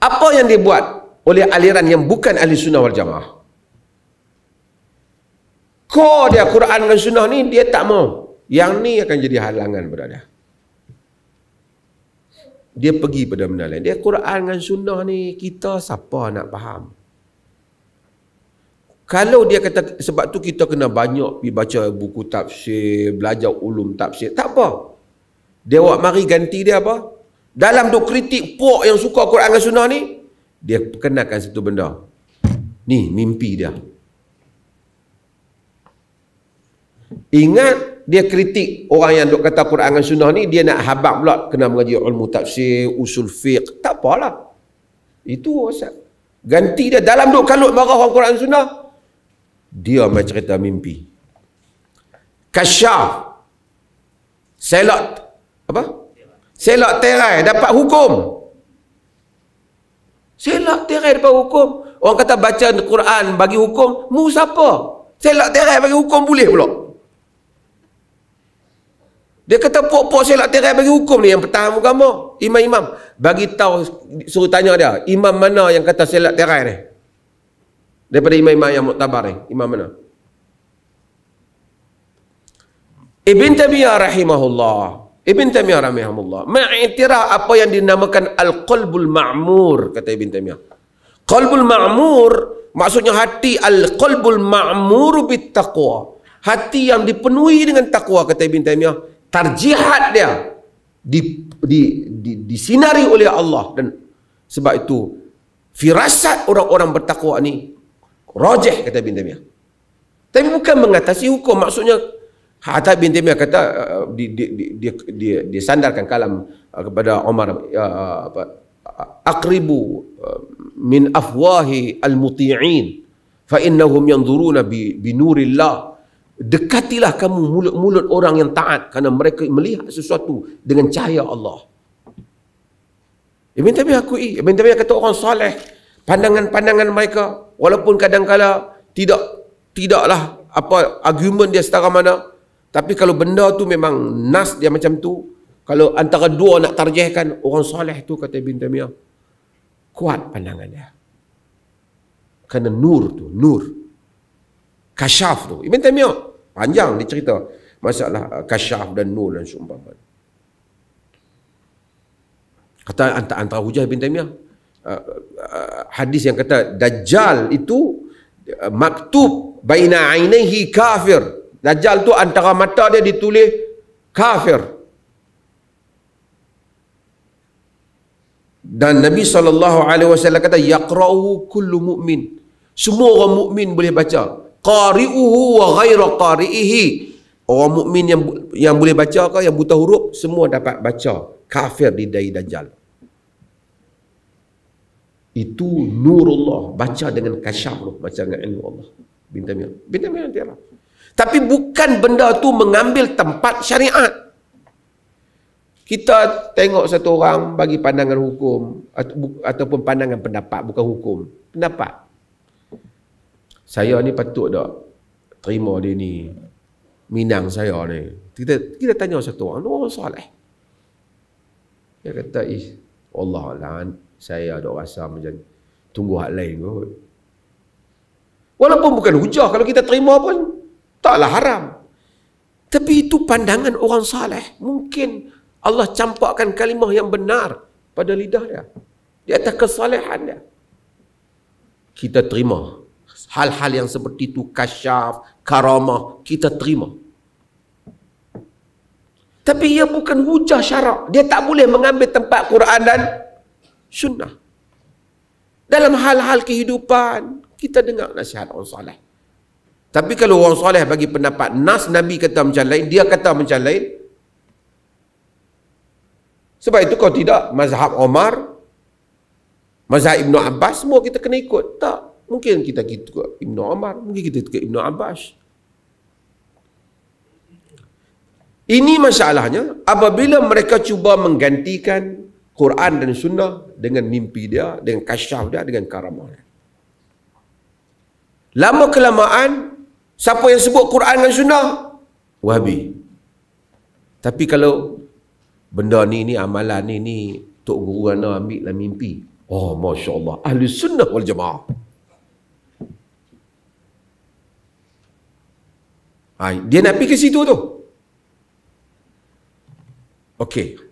apa yang dibuat oleh aliran yang bukan ahli sunnah wal jamaah kau dia Quran dan sunnah ni dia tak mau yang ni akan jadi halangan berada dia pergi pada benda lain dia Quran dan sunnah ni kita siapa nak faham kalau dia kata sebab tu kita kena banyak pergi baca buku tafsir, belajar ulum tafsir, tak apa. Dia buat mari ganti dia apa? Dalam tu kritik puak yang suka Quran dan Sunnah ni, dia perkenalkan satu benda. Ni mimpi dia. Ingat dia kritik orang yang duk kata Quran dan Sunnah ni, dia nak habak pula kena mengaji ilmu tafsir, usul fiqh. Tak apalah. Itu asal. Ganti dia dalam duk kalut marah orang Quran dan Sunnah. Dia macam cerita mimpi. Kasyaf. Selot. Apa? Selak terai dapat hukum. Selak terai dapat hukum. Orang kata baca Quran bagi hukum, mu siapa? Selak terai bagi hukum boleh pula. Dia kata pok-pok selak terai bagi hukum ni yang pertama agama, imam-imam bagi tahu suruh tanya dia, imam mana yang kata selak terai ni? Daripada imam-imam yang muktabar ni, imam mana? Ibn Tabiyah rahimahullah Ibn Taymiyyah rahimahullah mengiktiraf apa yang dinamakan al-qalbul ma'mur kata Ibn Taymiyyah. Qalbul ma'mur maksudnya hati al-qalbul ma'mur bit Hati yang dipenuhi dengan takwa kata Ibn Taymiyyah, tarjihat dia di, di, di, disinari oleh Allah dan sebab itu firasat orang-orang bertakwa ni rajih kata Ibn Taymiyyah. Tapi bukan mengatasi hukum maksudnya Hatta bin Temiyah kata uh, di, di, di, di dia, dia sandarkan kalam uh, kepada Omar. Uh, apa uh, aqribu uh, min afwahi al-muti'in fa innahum yanzuruna bi, bi nurillah dekatilah kamu mulut-mulut orang yang taat kerana mereka melihat sesuatu dengan cahaya Allah Ibn Tabi akui Ibn Tabi kata orang soleh pandangan-pandangan mereka walaupun kadang-kadang tidak tidaklah apa argument dia setara mana tapi kalau benda tu memang nas dia macam tu, kalau antara dua nak tarjihkan orang soleh tu kata Ibn Tamiyah, kuat pandangannya. Kerana nur tu, nur. Kasyaf tu. Ibn Tamiyah, panjang dia cerita masalah uh, kasyaf dan nur dan seumpama. Kata antara, antara hujah Ibn Tamiyah, uh, uh, hadis yang kata Dajjal itu maktub baina ainihi kafir Dajjal tu antara mata dia ditulis kafir. Dan Nabi sallallahu alaihi wasallam kata yaqra'u kullu mu'min. Semua orang mukmin boleh baca. Qari'uhu wa ghairu qari'ihi. Orang mukmin yang yang boleh baca ke yang buta huruf semua dapat baca kafir di dari dajjal. Itu nurullah baca dengan kasyaf tu baca dengan ilmu Allah. bintamir bintamir Bintang merah tapi bukan benda tu mengambil tempat syariat. Kita tengok satu orang bagi pandangan hukum atau ataupun pandangan pendapat bukan hukum. Pendapat. Saya ni patut tak terima dia ni? Minang saya ni. Kita kita tanya satu orang, Oh, soleh. Dia kata, "Ih, Allah lah saya ada rasa macam tunggu hak lain kot." Walaupun bukan hujah kalau kita terima pun taklah haram. Tapi itu pandangan orang saleh. Mungkin Allah campakkan kalimah yang benar pada lidah dia. Di atas kesalehan dia. Kita terima. Hal-hal yang seperti itu, kasyaf, karamah, kita terima. Tapi ia bukan hujah syarak. Dia tak boleh mengambil tempat Quran dan sunnah. Dalam hal-hal kehidupan, kita dengar nasihat orang salih. Tapi kalau orang soleh bagi pendapat Nas Nabi kata macam lain Dia kata macam lain Sebab itu kau tidak Mazhab Omar Mazhab Ibn Abbas Semua kita kena ikut Tak Mungkin kita ikut Ibn Omar Mungkin kita ikut Ibn Abbas Ini masalahnya Apabila mereka cuba menggantikan Quran dan Sunnah Dengan mimpi dia Dengan kasyaf dia Dengan karamah Lama kelamaan Siapa yang sebut Quran dan Sunnah? Wahabi. Tapi kalau benda ni, ni amalan ni, ni Tok Guru Ana ambil lah mimpi. Oh, Masya Allah. Ahli Sunnah wal Jamaah. Ha, dia nak pergi ke situ tu. Okey.